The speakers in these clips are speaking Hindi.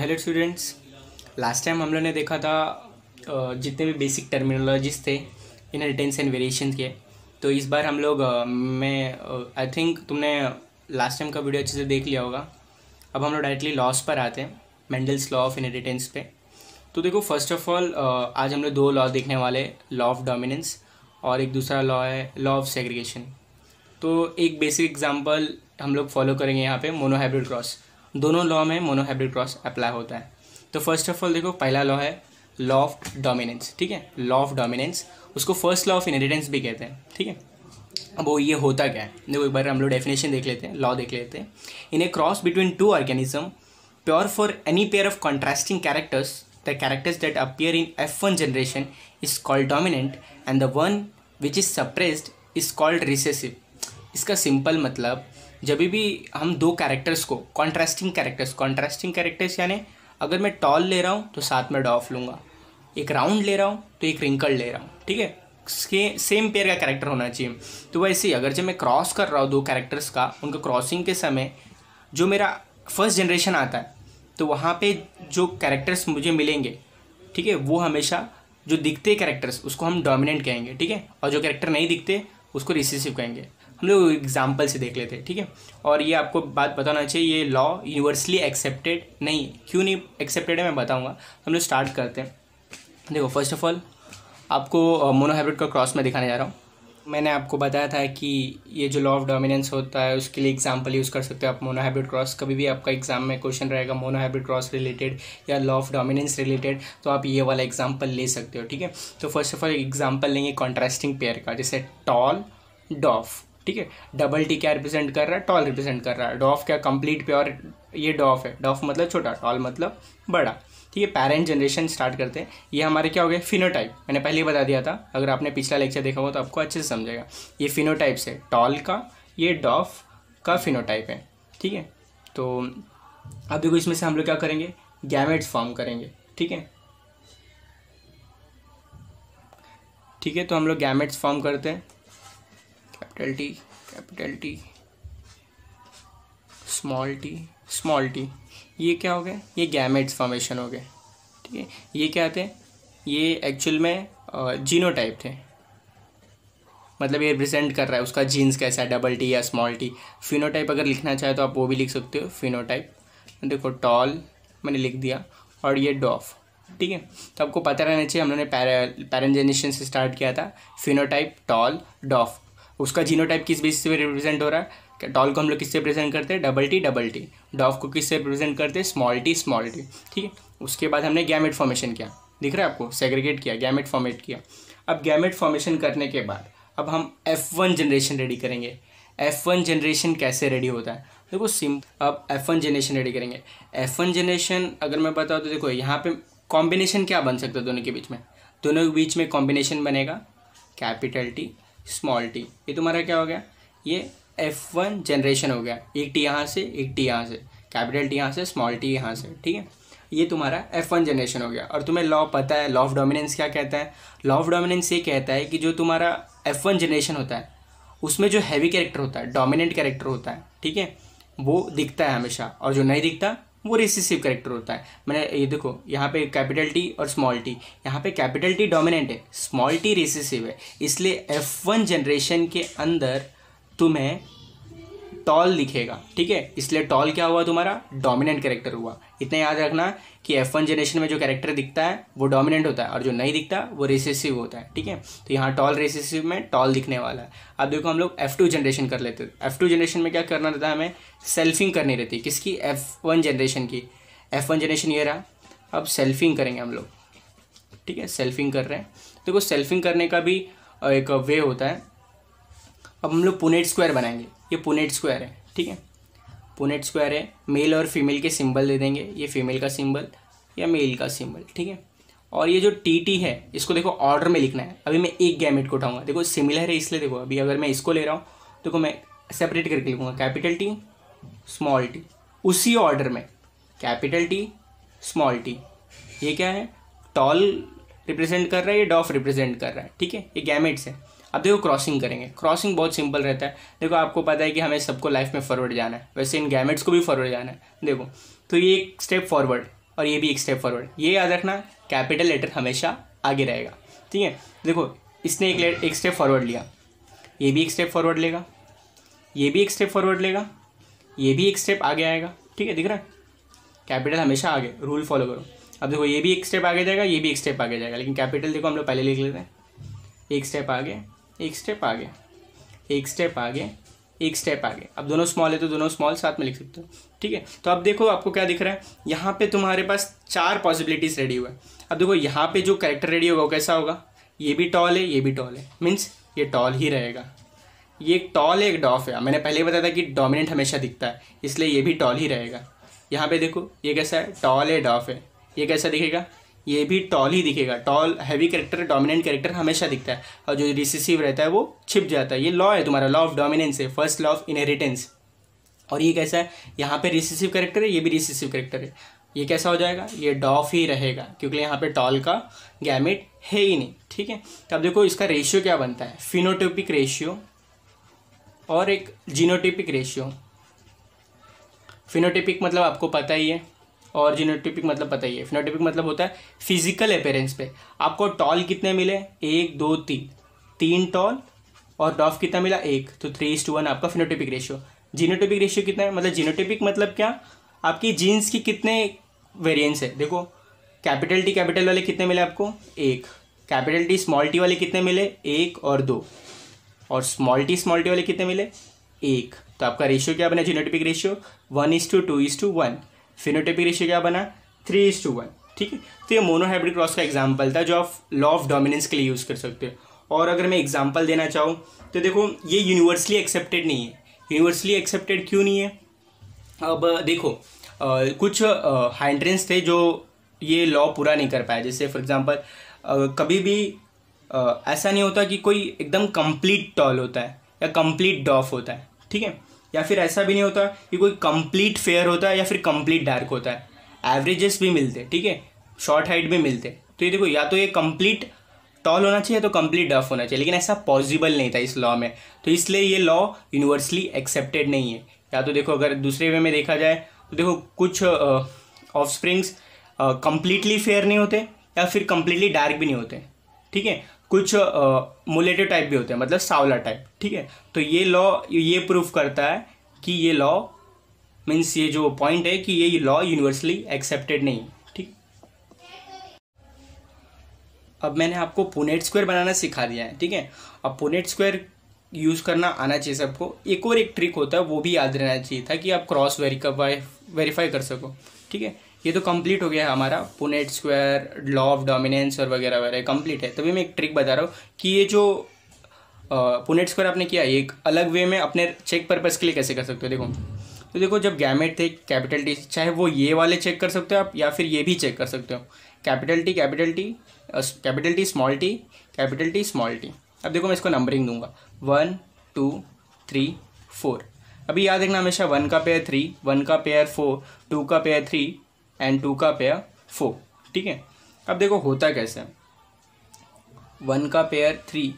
हेलो स्टूडेंट्स लास्ट टाइम हम लोग ने देखा था जितने भी बेसिक टर्मिनोलॉजीज थे इनहेरिटेंस एंड वेरिएशन के तो इस बार हम लोग मैं आई थिंक तुमने लास्ट टाइम का वीडियो अच्छे से देख लिया होगा अब हम लोग डायरेक्टली लॉस पर आते हैं मेंडल्स लॉ ऑफ इनहेरिटेंस पे तो देखो फर्स्ट ऑफ ऑल आज हम लोग दो लॉ देखने वाले लॉ ऑफ डोमिनेंस और एक दूसरा लॉ है लॉ ऑफ सेग्रीगेशन तो एक बेसिक एग्जाम्पल हम लोग फॉलो करेंगे यहाँ पे मोनोहाइब्रिड क्रॉस दोनों लॉ में मोनोहाइब्रिड क्रॉस अप्लाई होता है तो फर्स्ट ऑफ ऑल देखो पहला लॉ है लॉ ऑफ डोमिनेंस ठीक है लॉ ऑफ डोमिनेंस उसको फर्स्ट लॉ ऑफ इनहेरिटेंस भी कहते हैं ठीक है अब वो ये होता क्या है देखो एक बार हम लोग डेफिनेशन देख लेते हैं लॉ देख लेते हैं in a cross between two organism pure for any pair of contrasting characters the characters that appear in F one generation is called dominant and the one which is suppressed is called recessive इसका सिंपल मतलब जब भी हम दो कैरेक्टर्स को कॉन्ट्रास्टिंग कैरेक्टर्स कॉन्ट्रास्टिंग कैरेक्टर्स यानी अगर मैं टॉल ले रहा हूँ तो साथ में डॉफ लूँगा एक राउंड ले रहा हूँ तो एक रिंकल ले रहा हूँ ठीक है सेम पेयर का कैरेक्टर होना चाहिए तो वैसे ही अगर जब मैं क्रॉस कर रहा हूँ दो कैरेक्टर्स का उनके क्रॉसिंग के समय जो मेरा फर्स्ट जनरेशन आता है तो वहाँ पे जो कैरेक्टर्स मुझे मिलेंगे ठीक है वो हमेशा जो दिखते कैरेक्टर्स उसको हम डोमिनेंट कहेंगे ठीक है और जो कैरेक्टर नहीं दिखते उसको रिसेसिव कहेंगे हम लोग एग्जाम्पल से देख लेते हैं ठीक है और ये आपको बात बताना चाहिए ये लॉ यूनिवर्सली एक्सेप्टेड नहीं क्यों नहीं एक्सेप्टेड है मैं बताऊँगा हम लोग स्टार्ट करते हैं देखो फर्स्ट ऑफ ऑल आपको मोनोहाइब्रिड का क्रॉस में दिखाने जा रहा हूँ मैंने आपको बताया था कि ये जो लॉ ऑफ डोमिनेंस होता है उसके लिए एग्जाम्पल यूज़ कर सकते हो आप मोनोहाइब्रिड क्रॉस कभी भी आपका एग्जाम में क्वेश्चन रहेगा मोनोहाइब्रिड क्रॉस रिलेटेड या लॉ ऑफ डोमिनेंस रिलेटेड तो आप ये वाला एग्जाम्पल ले सकते हो ठीक है तो फर्स्ट ऑफ ऑल एग्जाम्पल लेंगे कॉन्ट्रास्टिंग पेयर का जैसे टॉल डॉफ ठीक है डबल टी क्या रिप्रेजेंट कर रहा है टॉल रिप्रेजेंट कर रहा है डॉफ क्या कंप्लीट प्योर ये डॉफ है डॉफ मतलब छोटा टॉल मतलब बड़ा ठीक है पेरेंट जनरेशन स्टार्ट करते हैं ये हमारे क्या हो गए फिनोटाइप मैंने पहले ही बता दिया था अगर आपने पिछला लेक्चर देखा हो तो आपको अच्छे से समझेगा ये फिनोटाइप्स है टॉल का ये डॉफ का फिनोटाइप है ठीक है तो अभी इसमें से हम लोग क्या करेंगे गैमेट्स फॉर्म करेंगे ठीक है ठीक है तो हम लोग गैमेट्स फॉर्म करते हैं capital T capital T small T small T ये क्या हो गए ये गैमेट्स फॉर्मेशन हो गए ठीक है ये क्या थे ये एक्चुअल में जीनोटाइप थे मतलब ये रिप्रेजेंट कर रहा है उसका जीन्स कैसा है डबल टी या स्मॉल टी फिनोटाइप अगर लिखना चाहे तो आप वो भी लिख सकते हो फिनोटाइप देखो टॉल मैंने लिख दिया और ये डॉफ ठीक है तो आपको पता रहना चाहिए हमने पैरेंजेनेशन से स्टार्ट किया था फिनोटाइप टॉल डॉफ उसका जीनोटाइप किस बेसिस पे रिप्रेजेंट हो रहा है डॉल को हम लोग किससे रिप्रेजेंट करते हैं double T double T dwarf को किससे रिप्रेजेंट करते हैं स्मॉल टी स्मॉल टी ठीक है उसके बाद हमने गैमेट फॉर्मेशन किया दिख रहा है आपको सेग्रीगेट किया गैमेट फॉर्मेट किया अब गैमेट फॉर्मेशन करने के बाद अब हम एफ वन जनरेशन रेडी करेंगे एफ वन जनरेशन कैसे रेडी होता है देखो सिम अब एफ वन जनरेशन रेडी करेंगे एफ वन जनरेशन अगर मैं बताऊँ तो देखो यहाँ पे कॉम्बिनेशन क्या बन सकता है दोनों के बीच में दोनों के बीच में कॉम्बिनेशन बनेगा कैपिटल टी स्मॉल टी ये तुम्हारा क्या हो गया ये एफ वन जनरेशन हो गया एक टी यहाँ से एक टी यहाँ से कैपिटल टी यहाँ से स्मॉल टी यहाँ से ठीक है ये तुम्हारा एफ वन जनरेशन हो गया और तुम्हें लॉ पता है लॉ ऑफ डोमिनेंस क्या कहता है लॉ ऑफ डोमिनेंस ये कहता है कि जो तुम्हारा एफ वन जनरेशन होता है उसमें जो हैवी कैरेक्टर होता है डोमिनेंट कैरेक्टर होता है ठीक है वो दिखता है हमेशा और जो नहीं दिखता वो रिसेसिव करेक्टर होता है मैंने ये देखो यहाँ पे कैपिटल टी और स्मॉल टी यहाँ पे कैपिटल टी डोमिनेंट है स्मॉल टी रिसेसिव है इसलिए एफ वन जनरेशन के अंदर तुम्हें टॉल दिखेगा ठीक है इसलिए टॉल क्या हुआ तुम्हारा डोमिनेंट करेक्टर हुआ इतना याद रखना कि एफ वन जनरेशन में जो कैरेक्टर दिखता है वो डोमिनेंट होता है और जो नहीं दिखता वो रेसेसिव होता है ठीक है तो यहाँ टॉल रेसेसिव में टॉल दिखने वाला है अब देखो हम लोग एफ टू जनरेशन कर लेते हैं एफ टू जनरेशन में क्या करना रहता है हमें सेल्फिंग करनी रहती है किसकी एफ वन जनरेशन की एफ वन जनरेशन ये रहा अब सेल्फिंग करेंगे हम लोग ठीक है सेल्फिंग कर रहे हैं देखो सेल्फिंग करने का भी एक वे होता है अब हम लोग पुनेट स्क्वायर बनाएंगे ये पुनेट स्क्वायर है ठीक है पुनेट स्क्वायर है मेल और फीमेल के सिंबल दे देंगे ये फीमेल का सिंबल या मेल का सिंबल ठीक है और ये जो टी टी है इसको देखो ऑर्डर में लिखना है अभी मैं एक गैमेट को उठाऊंगा देखो सिमिलर है इसलिए देखो अभी अगर मैं इसको ले रहा हूँ देखो मैं सेपरेट करके लिखूंगा कैपिटल टी स्मॉल टी उसी ऑर्डर में कैपिटल टी स्मॉल टी ये क्या है टॉल रिप्रेजेंट कर रहा है ये डॉफ रिप्रेजेंट कर रहा है ठीक है ये गैमेट्स है अब देखो क्रॉसिंग करेंगे क्रॉसिंग बहुत सिंपल रहता है देखो आपको पता है कि हमें सबको लाइफ में फॉरवर्ड जाना है वैसे इन गैमेट्स को भी फॉरवर्ड जाना है देखो तो ये एक स्टेप फॉरवर्ड और ये भी एक स्टेप फॉरवर्ड ये याद रखना कैपिटल लेटर हमेशा आगे रहेगा ठीक है देखो इसने एक एक स्टेप फॉरवर्ड लिया ये भी एक स्टेप फॉरवर्ड लेगा ये भी एक स्टेप फॉरवर्ड लेगा ये भी एक स्टेप आगे आएगा ठीक है दिख रहा है कैपिटल हमेशा आगे रूल फॉलो करो अब देखो ये भी एक स्टेप आगे जाएगा ये भी एक स्टेप आगे जाएगा लेकिन कैपिटल देखो हम लोग पहले लिख लेते हैं एक स्टेप आगे एक स्टेप आगे एक स्टेप आगे एक स्टेप आगे अब दोनों स्मॉल है तो दोनों स्मॉल साथ में लिख सकते हो ठीक है तो अब देखो आपको क्या दिख रहा है यहाँ पे तुम्हारे पास चार पॉसिबिलिटीज रेडी हुआ है अब देखो यहाँ पे जो करेक्टर रेडी होगा वो कैसा होगा ये भी टॉल है ये भी टॉल है मीन्स ये टॉल ही रहेगा ये एक टॉल है एक डॉफ है मैंने पहले ही बताया था कि डोमिनेंट हमेशा दिखता है इसलिए ये भी टॉल ही रहेगा यहाँ पे देखो ये कैसा है टॉल है डॉफ है ये कैसा दिखेगा ये भी टॉल ही दिखेगा tall heavy character dominant character हमेशा दिखता है और जो रिसेसिव रहता है वो छिप जाता है ये लॉ है तुम्हारा लॉ ऑफ डोमिनेंस है फर्स्ट लॉ ऑफ इनहेरिटेंस और ये कैसा है यहाँ पे रिसेसिव करेक्टर है ये भी रिसेसिव करेक्टर है ये कैसा हो जाएगा ये डॉफ ही रहेगा क्योंकि यहाँ पे टॉल का गैमेट है ही नहीं ठीक है तो अब देखो इसका रेशियो क्या बनता है फिनोटोपिक रेशियो और एक जीनोटिपिक रेशियो फिनोटिपिक मतलब आपको पता ही है और जीनोटिपिक मतलब पता ही है फिनोटिपिक मतलब होता है फिजिकल अपेयरेंस पे आपको टॉल कितने मिले एक दो तीन तीन टॉल और डॉफ कितना मिला एक तो थ्री इज टू वन आपका फिनोटिपिक रेशियो जीनोटिपिक रेशियो कितना है मतलब जीनोटिपिक मतलब क्या आपकी जीन्स की कितने वेरियंस है देखो कैपिटल टी कैपिटल वाले कितने मिले आपको एक कैपिटल टी स्मॉल टी वाले कितने मिले एक और दो और स्मॉल टी स्मॉल टी वाले कितने मिले एक तो आपका रेशियो क्या बना genotypic ratio one is to two is to one phenotypic ratio क्या बना थ्री इज टू वन ठीक है तो ये मोनोहाइब्रिड क्रॉस का एग्जाम्पल था जो आप लॉ ऑफ डोमिनेंस के लिए यूज़ कर सकते हो और अगर मैं एग्जाम्पल देना चाहूँ तो देखो ये यूनिवर्सली एक्सेप्टेड नहीं है यूनिवर्सली एक्सेप्टेड क्यों नहीं है अब देखो आ, कुछ हाइड्रेंस थे जो ये लॉ पूरा नहीं कर पाया जैसे फॉर एग्ज़ाम्पल कभी भी आ, ऐसा नहीं होता कि कोई एकदम कंप्लीट टॉल होता है या कंप्लीट डॉफ होता है ठीक है या फिर ऐसा भी नहीं होता कि कोई कंप्लीट फेयर होता है या फिर कंप्लीट डार्क होता है एवरेजेस भी मिलते ठीक है शॉर्ट हाइट भी मिलते तो ये देखो या तो ये कंप्लीट टॉल होना चाहिए या तो कंप्लीट डफ होना चाहिए लेकिन ऐसा पॉसिबल नहीं था इस लॉ में तो इसलिए ये लॉ यूनिवर्सली एक्सेप्टेड नहीं है या तो देखो अगर दूसरे वे में देखा जाए तो देखो कुछ ऑफ स्प्रिंग्स कंप्लीटली फेयर नहीं होते या फिर कंप्लीटली डार्क भी नहीं होते ठीक है कुछ मुलेटिव टाइप भी होते हैं मतलब सावला टाइप ठीक है तो ये लॉ ये प्रूफ करता है कि ये लॉ मीन्स ये जो पॉइंट है कि ये लॉ यूनिवर्सली एक्सेप्टेड नहीं ठीक अब मैंने आपको पुनेट स्क्वायर बनाना सिखा दिया है ठीक है अब पुनेट स्क्वायर यूज़ करना आना चाहिए सबको एक और एक ट्रिक होता है वो भी याद रहना चाहिए था कि आप क्रॉस वेरीफाई वेरीफाई कर सको ठीक है ये तो कंप्लीट हो गया है हमारा Punnett square law of dominance और वगैरह वगैरह कंप्लीट है तभी मैं एक ट्रिक बता रहा हूँ कि ये जो पुनेट स्क्वायर आपने किया एक अलग वे में अपने चेक पर्पज़ के लिए कैसे कर सकते हो देखो तो देखो जब गैमेट थे कैपिटल टी चाहे वो ये वाले चेक कर सकते हो आप या फिर ये भी चेक कर सकते हो capital T capital T capital T small T capital T small T अब देखो मैं इसको नंबरिंग दूंगा वन टू थ्री फोर अभी याद रखना हमेशा वन का पेयर थ्री वन का पेयर फोर टू का पेयर थ्री एंड टू का पेयर फोर ठीक है अब देखो होता कैसे वन का पेयर थ्री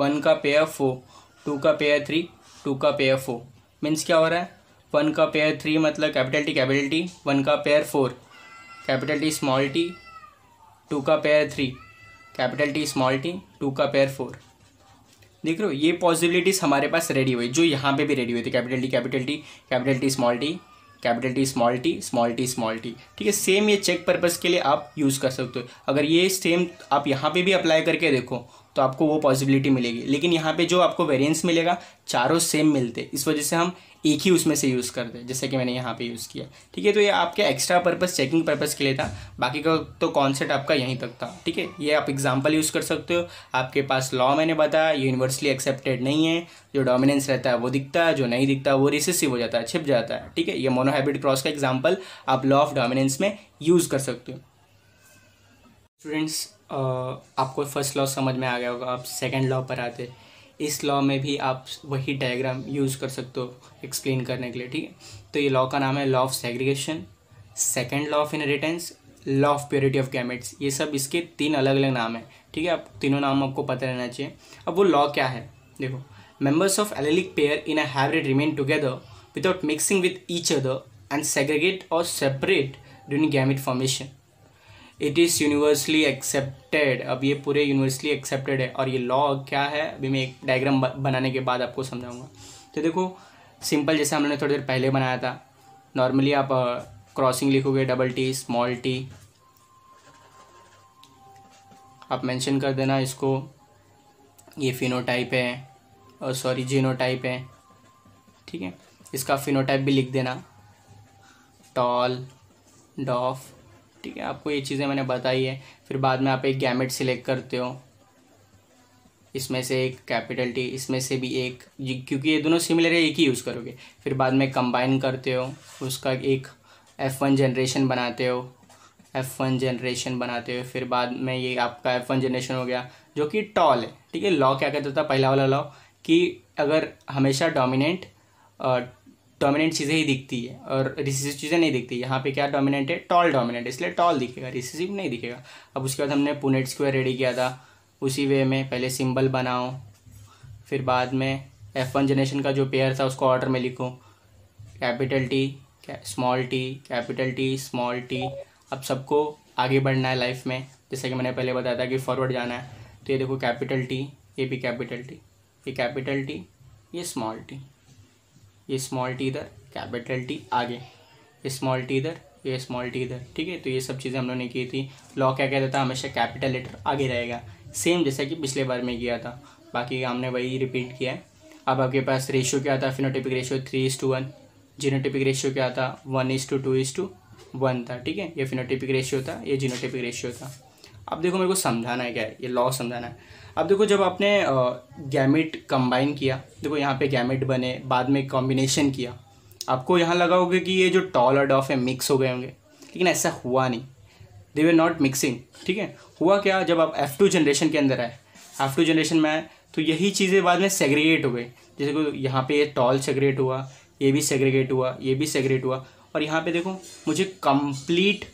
वन का पेयर फोर टू का पेयर थ्री टू का पेयर फोर मीन्स क्या हो रहा है वन का पेयर थ्री मतलब capital T capital T one का pair four capital T small T two का pair three capital T small T two का पेयर फोर देख रहे हो ये पॉसिबिलिटीज़ हमारे पास रेडी हुई जो यहाँ पे भी रेडी हुई थी capital T capital T capital T small T capital T small T small T small T ठीक है सेम ये चेक पर्पज़ के लिए आप यूज़ कर सकते हो अगर ये सेम आप यहाँ पे भी अप्लाई करके देखो तो आपको वो पॉसिबिलिटी मिलेगी लेकिन यहाँ पे जो आपको वेरिएंस मिलेगा चारों सेम मिलते इस वजह से हम एक ही उसमें से यूज़ कर दे जैसे कि मैंने यहाँ पे यूज़ किया ठीक है तो ये आपके एक्स्ट्रा पर्पस चेकिंग पर्पस के लिए था बाकी का तो कॉन्सेप्ट आपका यहीं तक था ठीक है ये आप एग्जाम्पल यूज़ कर सकते हो आपके पास लॉ मैंने बताया यूनिवर्सली एक्सेप्टेड नहीं है जो डोमिनेंस रहता है वो दिखता है जो नहीं दिखता वो रिसेसिव हो जाता है छिप जाता है ठीक है ये मोनोहाइब्रिड क्रॉस का एग्जाम्पल आप लॉ ऑफ डोमिनेंस में यूज़ कर सकते हो स्टूडेंट्स आपको फर्स्ट लॉ समझ में आ गया होगा आप सेकेंड लॉ पर आते इस लॉ में भी आप वही डायग्राम यूज़ कर सकते हो एक्सप्लेन करने के लिए ठीक है तो ये लॉ का नाम है law of segregation second law of inheritance law of purity of gametes ये सब इसके तीन अलग अलग नाम हैं ठीक है आप तीनों नाम आपको पता रहना चाहिए अब वो लॉ क्या है देखो members of allelic pair in a hybrid remain together without mixing with each other and segregate और separate during gamete formation it is universally accepted अब ये पूरे यूनिवर्सली एक्सेप्टेड है और ये लॉ क्या है अभी मैं एक डायग्राम बनाने के बाद आपको समझाऊंगा तो देखो सिंपल जैसे हमने थोड़ी देर पहले बनाया था नॉर्मली आप क्रॉसिंग लिखोगे डबल टी स्मॉल टी आप मेंशन कर देना इसको ये फिनोटाइप है और सॉरी जीनोटाइप है ठीक है इसका फिनोटाइप भी लिख देना टॉल डॉफ ठीक है आपको ये चीज़ें मैंने बताई है फिर बाद में आप एक गैमेट सिलेक्ट करते हो इसमें से एक कैपिटल टी इसमें से भी एक क्योंकि ये दोनों सिमिलर है एक ही यूज़ करोगे फिर बाद में कंबाइन करते हो उसका एक एफ़ वन जनरेशन बनाते हो एफ़ वन जनरेशन बनाते हो फिर बाद में ये आपका एफ़ वन जनरेशन हो गया जो कि टॉल है ठीक है लॉ क्या कहता था पहला वाला लॉ कि अगर हमेशा डोमिनेंट डोमिनेंट चीज़ें ही दिखती है और रिसिव चीज़ें नहीं दिखती यहाँ पे क्या डोमिनेंट है टॉल डोमिनेंट इसलिए टॉल दिखेगा रिसिव नहीं दिखेगा अब उसके बाद हमने पुनेट स्क्वायर रेडी किया था उसी वे में पहले सिंबल बनाओ फिर बाद में एफ वन जनरेशन का जो पेयर था उसको ऑर्डर में लिखो capital T small T capital T small T अब सबको आगे बढ़ना है लाइफ में जैसे कि मैंने पहले बताया था कि फॉरवर्ड जाना है तो ये देखो कैपिटल टी ये भी कैपिटल टी ये कैपिटल टी ये स्मॉल टी ये स्मॉल टी इधर कैपिटल टी आगे स्मॉल टी इधर ये स्मॉल टी इधर ठीक है तो ये सब चीज़ें हम लोगों ने की थी लॉ क्या कहता था हमेशा कैपिटल लेटर आगे रहेगा सेम जैसा कि पिछले बार में किया था बाकी हमने वही रिपीट किया है अब आपके पास रेशियो क्या था phenotypic ratio three is to one genotypic ratio क्या था one is to two is to one था ठीक है ये फिनोटिपिक रेशियो था ये जीनोटिपिक रेशियो था अब देखो मेरे को समझाना है क्या है ये लॉ समझाना है अब देखो जब आपने गैमिट कंबाइन किया देखो यहाँ पे गैमिट बने बाद में कॉम्बिनेशन किया आपको यहाँ लगा होगा कि ये जो टॉल और डॉफ है मिक्स हो गए होंगे लेकिन ऐसा हुआ नहीं दे वे नॉट मिक्सिंग ठीक है हुआ क्या जब आप एफ़ टू जनरेशन के अंदर आए एफ़ टू जनरेशन में आए तो यही चीज़ें बाद में सेग्रीगेट हो गए जैसे कि यहाँ पे ये टॉल सेग्रेट हुआ ये भी सेग्रीगेट हुआ ये भी सेग्रेट हुआ और यहाँ पे देखो मुझे कंप्लीट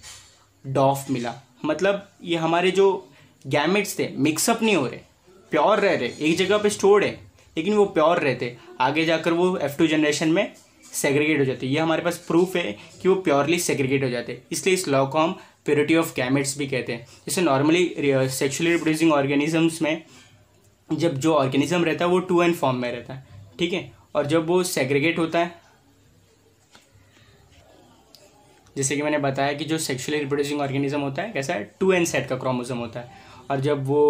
डॉफ मिला मतलब ये हमारे जो गैमेट्स थे मिक्सअप नहीं हो रहे प्योर रह रहे एक जगह पे स्टोर्ड है लेकिन वो प्योर रहते आगे जाकर वो एफ टू जनरेशन में सेग्रीगेट हो जाते ये हमारे पास प्रूफ है कि वो प्योरली सेग्रीगेट हो जाते इसलिए इस लॉ को हम प्योरिटी ऑफ कैमेट्स भी कहते हैं जैसे नॉर्मली सेक्शुअली रिप्रोड्यूसिंग ऑर्गेनिजम्स में जब जो ऑर्गेनिज्म रहता है वो टू एंड फॉर्म में रहता है ठीक है और जब वो सेग्रीगेट होता है जैसे कि मैंने बताया कि जो सेक्शुअली रिप्रोड्यूसिंग ऑर्गेनिज्म होता है कैसा है टू एंड सेट का क्रोमोजम होता है और जब वो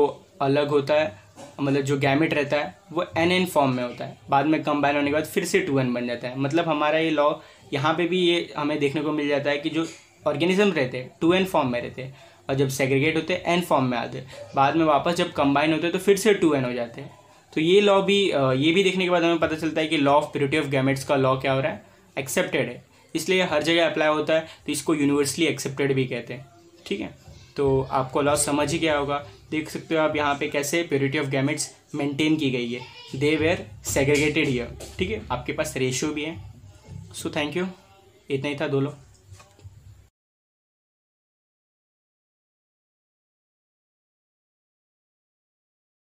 अलग होता है मतलब जो गैमिट रहता है वो एन एन फॉर्म में होता है बाद में कंबाइन होने के बाद फिर से टू एन बन जाता है मतलब हमारा ये लॉ यहाँ पे भी ये हमें देखने को मिल जाता है कि जो ऑर्गेनिज्म रहते हैं टू एन फॉर्म में रहते हैं और जब सेग्रीगेट होते हैं एन फॉर्म में आते हैं बाद में वापस जब कंबाइन होते हैं तो फिर से टू एन हो जाते हैं तो ये लॉ भी ये भी देखने के बाद हमें पता चलता है कि law of purity of gametes का लॉ क्या हो रहा है एक्सेप्टेड है इसलिए हर जगह अप्लाई होता है तो इसको यूनिवर्सली एक्सेप्टेड भी कहते हैं ठीक है तो आपको लॉस समझ ही गया होगा देख सकते हो आप यहाँ पे कैसे प्योरिटी ऑफ गैमेट्स मेंटेन की गई है दे वेयर सेग्रीगेटेड ईयर ठीक है आपके पास रेशियो भी है सो थैंक यू इतना ही था दो लोग